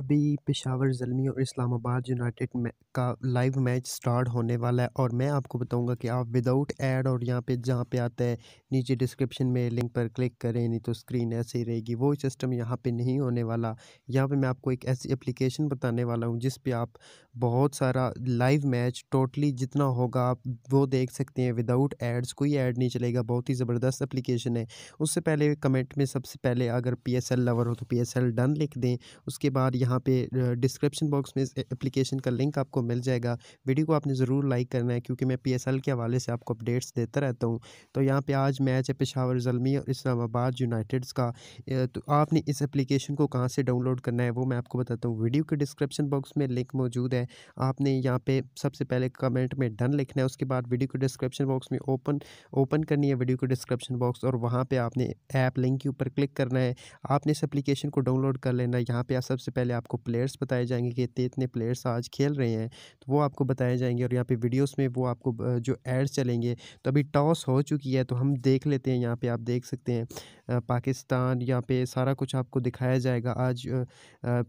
अभी पेशावर ज़लमी और इस्लामाबाद यूनाइटेड का लाइव मैच स्टार्ट होने वाला है और मैं आपको बताऊंगा कि आप विदाउट ऐड और यहाँ पे जहाँ पे आता है नीचे डिस्क्रिप्शन में लिंक पर क्लिक करें नहीं तो स्क्रीन ऐसे ही रहेगी वो सिस्टम यहाँ पे नहीं होने वाला यहाँ पे मैं आपको एक ऐसी एप्लीकेशन बताने वाला हूँ जिस पर आप बहुत सारा लाइव मैच टोटली जितना होगा आप वो देख सकते हैं विदाउट एड्स कोई ऐड नहीं चलेगा बहुत ही ज़बरदस्त एप्लीकेशन है उससे पहले कमेंट में सबसे पहले अगर पी लवर हो तो पी डन लिख दें उसके बाद यहाँ यहाँ पे डिस्क्रिप्शन बॉक्स में इस एप्लीकेशन का लिंक आपको मिल जाएगा वीडियो को आपने ज़रूर लाइक करना है क्योंकि मैं पी के हवाले से आपको अपडेट्स देता रहता हूँ तो यहाँ पर आज मैच है पेशावर जलमी और इस्लामाबाद यूनाइटेड्स का तो आपने इस एप्लीकेशन को कहाँ से डाउनलोड करना है वो मैं आपको बताता हूँ वीडियो के डिस्क्रिप्शन बॉक्स में लिंक मौजूद है आपने यहाँ पर सबसे पहले कमेंट में डन लिखना है उसके बाद वीडियो को डिस्क्रिप्शन बॉक्स में ओपन ओपन करनी है वीडियो के डिस्क्रिप्शन बॉक्स और वहाँ पर आपने ऐप लिंक के ऊपर क्लिक करना है आपने इस एप्लीकेशन को डाउनलोड कर लेना है यहाँ पर सबसे पहले आपको प्लेयर्स बताए जाएंगे कि इतने इतने प्लेयर्स आज खेल रहे हैं तो वो आपको बताए जाएंगे और यहाँ पे वीडियोस में वो आपको जो एड्स चलेंगे तो अभी टॉस हो चुकी है तो हम देख लेते हैं यहाँ पे आप देख सकते हैं पाकिस्तान यहाँ पे सारा कुछ आपको दिखाया जाएगा आज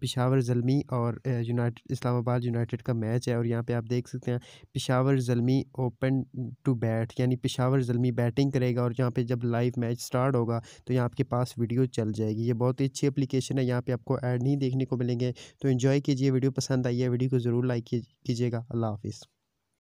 पिशावर जलमी और यूनाइट इस्लामाबाद यूनाइटेड का मैच है और यहाँ पे आप देख सकते हैं Peshawar Zalmi open to bat यानी पिशावर जलमी बैटिंग करेगा और यहाँ पे जब लाइव मैच स्टार्ट होगा तो यहाँ आपके पास वीडियो चल जाएगी ये बहुत ही अच्छी अप्लीकेशन है यहाँ पे आपको एड नहीं देखने को मिलेगी मिलेंगे तो इन्जॉय कीजिए वीडियो पसंद आई है वीडियो को ज़रूर लाइक कीजिएगा अल्लाह हाफिज़